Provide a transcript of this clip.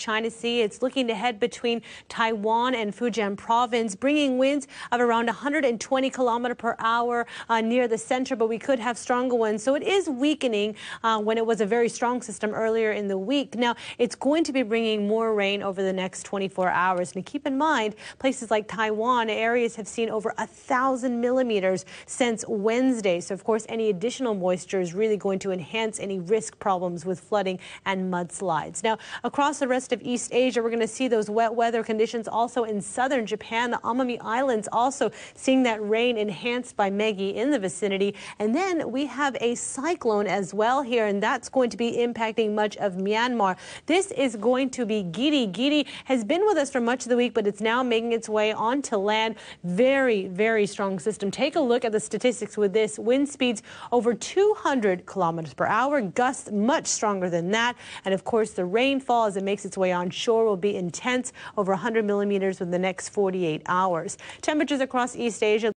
China Sea. It's looking to head between Taiwan and Fujian province, bringing winds of around 120 kilometer per hour uh, near the center, but we could have stronger ones. So it is weakening uh, when it was a very strong system earlier in the week. Now, it's going to be bringing more rain over the next 24 hours. And keep in mind, places like Taiwan areas have seen over a thousand millimeters since Wednesday. So, of course, any additional moisture is really going to enhance any risk problems with flooding and mudslides. Now, across the rest of East Asia. We're going to see those wet weather conditions also in southern Japan, the Amami Islands also seeing that rain enhanced by Meggy in the vicinity. And then we have a cyclone as well here, and that's going to be impacting much of Myanmar. This is going to be Gidi. Gidi has been with us for much of the week, but it's now making its way onto land. Very, very strong system. Take a look at the statistics with this. Wind speeds over 200 kilometers per hour, gusts much stronger than that. And of course, the rainfall as it makes its way way onshore will be intense, over 100 millimeters in the next 48 hours. Temperatures across East Asia.